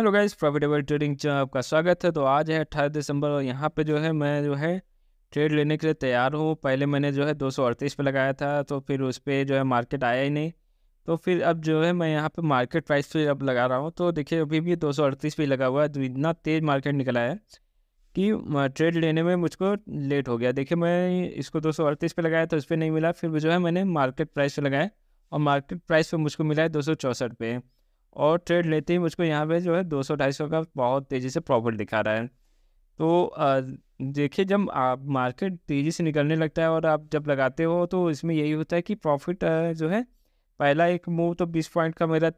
hello guys profitable trading आपका स्वागत है तो आज है अट्ठाईस दिसंबर और यहाँ पे जो है मैं जो है ट्रेड लेने के लिए तैयार हूँ पहले मैंने जो है दो सौ अड़तीस पर लगाया था तो फिर उस पर जो है मार्केट आया ही नहीं तो फिर अब जो है मैं यहाँ पे मार्केट प्राइस पे अब लगा रहा हूँ तो देखिए अभी भी दो सौ अड़तीस पे लगा हुआ है तो इतना तेज़ मार्केट निकला है कि ट्रेड लेने में मुझको लेट हो गया देखिए मैं इसको दो सौ अड़तीस पे लगाया तो उस पर नहीं मिला फिर जो है मैंने मार्केट प्राइस पर लगाया और मार्केट प्राइस पर मुझको मिला है दो सौ चौंसठ पे और ट्रेड लेते ही मुझको यहाँ पे जो है दो सौ ढाई सौ का बहुत तेज़ी से प्रॉफिट दिखा रहा है तो देखिए जब आप मार्केट तेज़ी से निकलने लगता है और आप जब लगाते हो तो इसमें यही होता है कि प्रॉफिट जो है पहला एक मूव तो बीस पॉइंट का मेरा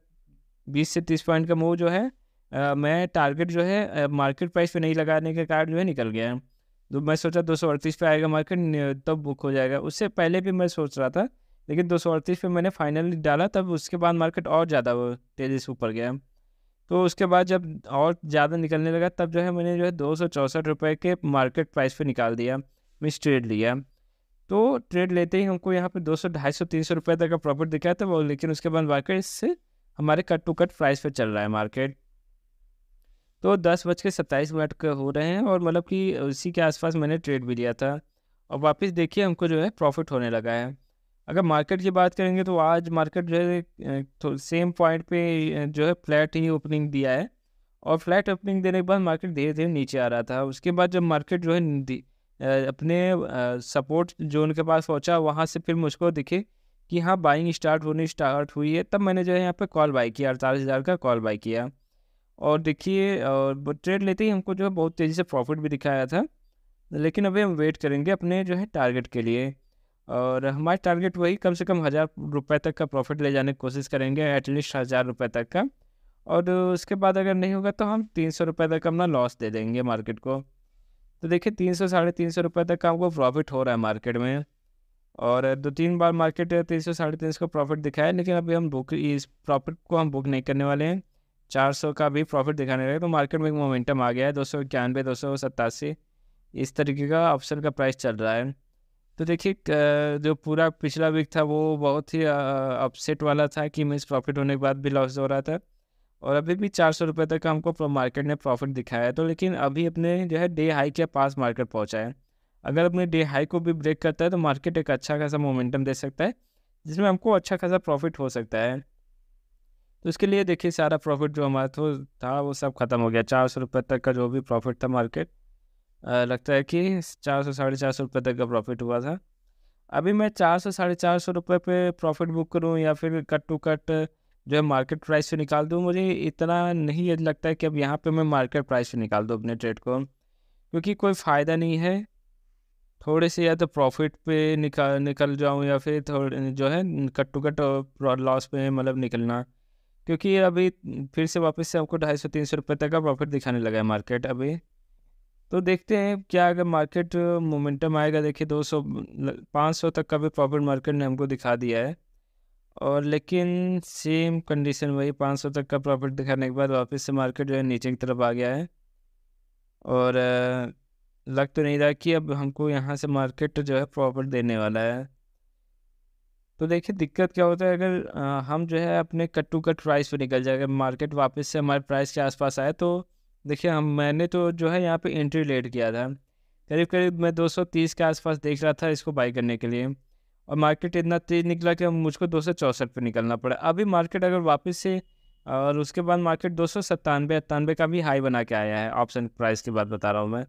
बीस से तीस पॉइंट का मूव जो है आ, मैं टारगेट जो है मार्केट प्राइस पे नहीं लगाने के कारण जो है निकल गया तो मैं सोचा दो सौ अड़तीस पे आएगा मार्केट तब बुक हो जाएगा उससे पहले भी मैं सोच रहा था लेकिन दो सौ अड़तीस पर मैंने फाइनली डाला तब उसके बाद मार्केट और ज़्यादा वो तेज़ी से ऊपर गया तो उसके बाद जब और ज़्यादा निकलने लगा तब जो है मैंने जो है दो सौ रुपये के मार्केट प्राइस पे निकाल दिया मिस ट्रेड लिया तो ट्रेड लेते ही हमको यहाँ पे दो सौ ढाई सौ तीन सौ रुपये तक का प्रॉफिट दिखाया था वो लेकिन उसके बाद मार्केट से हमारे कट टू कट प्राइस पे चल रहा है मार्केट तो दस बज के सत्ताईस मिनट के हो रहे हैं और मतलब कि उसी के आसपास मैंने ट्रेड भी लिया था और वापस देखिए हमको जो है प्रॉफिट होने लगा है अगर मार्केट की बात करेंगे तो आज मार्केट जो है तो सेम पॉइंट पे जो है फ्लैट ही ओपनिंग दिया है और फ्लैट ओपनिंग देने के बाद मार्केट धीरे धीरे नीचे आ रहा था उसके बाद जब मार्केट जो है अपने सपोर्ट जोन के पास पहुंचा वहाँ से फिर मुझको दिखे कि हाँ बाइंग स्टार्ट होनी स्टार्ट हुई है तब मैंने जो है यहाँ पर कॉल बाई किया अड़तालीस हज़ार का कॉल बाई किया और देखिए और ट्रेड लेते ही हमको जो है बहुत तेज़ी से प्रॉफिट भी दिखाया था लेकिन अभी हम वेट करेंगे अपने जो है टारगेट के लिए और हमारा टारगेट वही कम से कम हज़ार रुपये तक का प्रॉफिट ले जाने की कोशिश करेंगे एटलीस्ट हज़ार रुपये तक का और उसके बाद अगर नहीं होगा तो हम तीन सौ रुपये तक अपना लॉस दे देंगे मार्केट को तो देखिए तीन सौ साढ़े तीन सौ रुपये तक का हमको प्रॉफिट हो रहा है मार्केट में और दो तीन बार मार्केट तीन सौ साढ़े तीन सौ का प्रॉफिट दिखाया लेकिन अभी हम बुक इस प्रॉफिट को हम बुक नहीं करने वाले हैं चार सौ का भी प्रॉफिट दिखाने लगे तो मार्केट में एक मोमेंटम आ गया है दो सौ इक्यानवे दो सौ सत्तासी इस तरीके का ऑप्शन का प्राइस चल रहा है तो देखिए जो पूरा पिछला वीक था वो बहुत ही अपसेट वाला था कि मिस प्रॉफिट होने के बाद भी लॉस हो रहा था और अभी भी चार सौ रुपये तक हमको मार्केट ने प्रॉफिट दिखाया है तो लेकिन अभी अपने जो है डे हाई के पास मार्केट पहुँचा है अगर अपने डे हाई को भी ब्रेक करता है तो मार्केट एक अच्छा खासा मोमेंटम दे सकता है जिसमें हमको अच्छा खासा प्रॉफिट हो सकता है तो इसके लिए देखिए सारा प्रॉफिट जो हमारा तो था वो सब खत्म हो गया चार सौ रुपये तक का जो भी प्रॉफिट था मार्केट लगता है कि चार सौ साढ़े चार सौ रुपये तक का प्रॉफिट हुआ था अभी मैं चार सौ साढ़े चार सौ रुपये पर प्रॉफिट बुक करूँ या फिर कट टू कट जो है मार्केट प्राइस से निकाल दूँ मुझे इतना नहीं लगता है कि अब यहाँ पर मैं मार्केट प्राइस से निकाल दूँ अपने ट्रेड को क्योंकि कोई फ़ायदा नहीं है थोड़े से या तो प्रॉफिट पे निकाल निकल जाऊँ या फिर थोड़े जो है कट टू कट लॉस पे मतलब निकलना क्योंकि अभी फिर से वापस से आपको ढाई सौ तीन सौ रुपये तक का प्रॉफिट दिखाने लगा है मार्केट अभी तो देखते हैं क्या अगर मार्केट मोमेंटम आएगा देखिए 200 500 तक का भी प्रॉफिट मार्केट ने हमको दिखा दिया है और लेकिन सेम कंडीशन वही 500 तक का प्रॉफिट दिखाने के बाद वापस से मार्केट जो है नीचे की तरफ आ गया है और लग तो नहीं रहा कि अब हमको यहाँ से मार्केट जो है प्रॉफिट देने वाला है तो देखिए दिक्कत क्या होता है अगर हम जो है अपने कट टू कट प्राइस पर निकल जाए अगर मार्केट वापस से हमारे प्राइस के आसपास आए तो देखिए हम मैंने तो जो है यहाँ पे एंट्री लेट किया था करीब करीब मैं 230 के आसपास देख रहा था इसको बाई करने के लिए और मार्केट इतना तेज़ निकला कि मुझको दो सौ चौंसठ पर निकलना पड़ा अभी मार्केट अगर वापस से और उसके बाद मार्केट दो सौ सत्तानवे अट्ठानवे का भी हाई बना के आया है ऑप्शन प्राइस की बात बता रहा हूँ मैं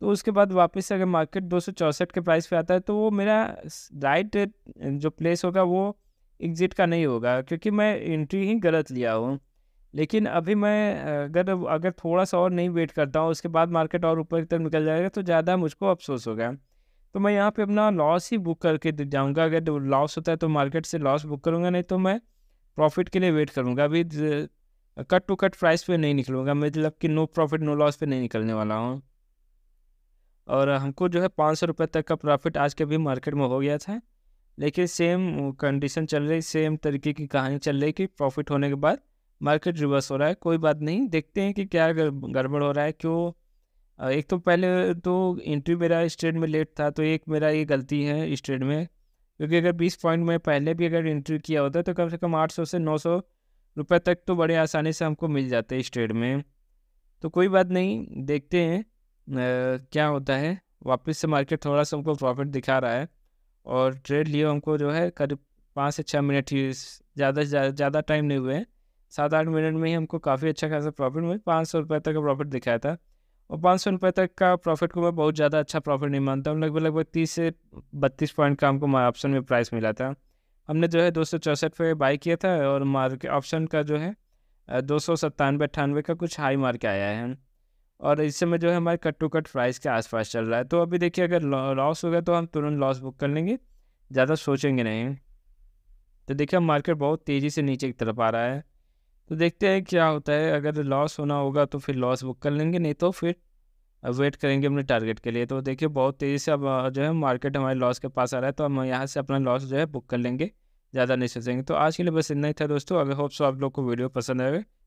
तो उसके बाद वापस से अगर मार्केट दो सौ चौंसठ के प्राइस पे आता है तो वो मेरा राइट जो प्लेस होगा वो एग्ज़िट का नहीं होगा क्योंकि मैं एंट्री ही गलत लिया हूँ लेकिन अभी मैं अगर अगर थोड़ा सा और नहीं वेट करता हूँ उसके बाद मार्केट और ऊपर की तरफ निकल जाएगा तो ज़्यादा मुझको अफसोस होगा तो मैं यहाँ पे अपना लॉस ही बुक करके जाऊँगा अगर लॉस होता है तो मार्केट से लॉस बुक करूँगा नहीं तो मैं प्रॉफिट के लिए वेट करूँगा अभी कट टू कट प्राइस पे नहीं निकलूँगा मतलब कि नो प्रॉफिट नो लॉस पे नहीं निकलने वाला हूँ और हमको जो है पाँच सौ रुपये तक का प्रॉफिट आज के अभी मार्केट में हो गया था लेकिन सेम कंडीशन चल रही सेम तरीके की कहानी चल रही कि प्रॉफिट होने के बाद मार्केट रिवर्स हो रहा है कोई बात नहीं देखते हैं कि क्या गड़बड़ हो रहा है क्यों एक तो पहले तो एंट्री मेरा इस ट्रेड में लेट था तो एक मेरा ये गलती है इस ट्रेड में क्योंकि अगर 20 पॉइंट में पहले भी अगर एंट्री किया होता तो कम से कम 800 से 900 सौ तक तो बड़े आसानी से हमको मिल जाते इस ट्रेड में तो कोई बात नहीं देखते हैं आ, क्या होता है वापस से मार्केट थोड़ा सा हमको प्रॉफिट दिखा रहा है और ट्रेड लिए हमको जो है करीब पाँच से छः मिनट ही ज़्यादा ज़्यादा टाइम नहीं हुए हैं सात आठ मिनट में ही हमको काफ़ी अच्छा खासा प्रॉफिट मिला पाँच सौ रुपये तक का प्रॉफिट दिखाया था और पाँच सौ रुपये तक का प्रॉफिट को मैं बहुत ज़्यादा अच्छा प्रॉफिट नहीं मानता हूँ लगभग लगभग तीस से बत्तीस पॉइंट का हमको ऑप्शन में प्राइस मिला था हमने जो है दो सौ चौंसठ पे बाई किया था और मार्केट ऑप्शन का जो है दो सौ सत्तानवे अट्ठानवे का कुछ हाई मार्क आया है और इस समय जो है हमारे कट टू कट प्राइस के आसपास चल रहा है तो अभी देखिए अगर लॉस हो गया तो हम तुरंत लॉस बुक कर लेंगे ज़्यादा सोचेंगे नहीं तो देखिए मार्केट बहुत तेज़ी से नीचे की तरफ आ रहा है तो देखते हैं क्या होता है अगर लॉस होना होगा तो फिर लॉस बुक कर लेंगे नहीं तो फिर वेट करेंगे अपने टारगेट के लिए तो देखिए बहुत तेज़ी से अब जो है मार्केट हमारे लॉस के पास आ रहा है तो हम यहाँ से अपना लॉस जो है बुक कर लेंगे ज़्यादा नहीं सोचेंगे तो आज के लिए बस इतना ही था दोस्तों अगर होप्स आप लोग को वीडियो पसंद आएगा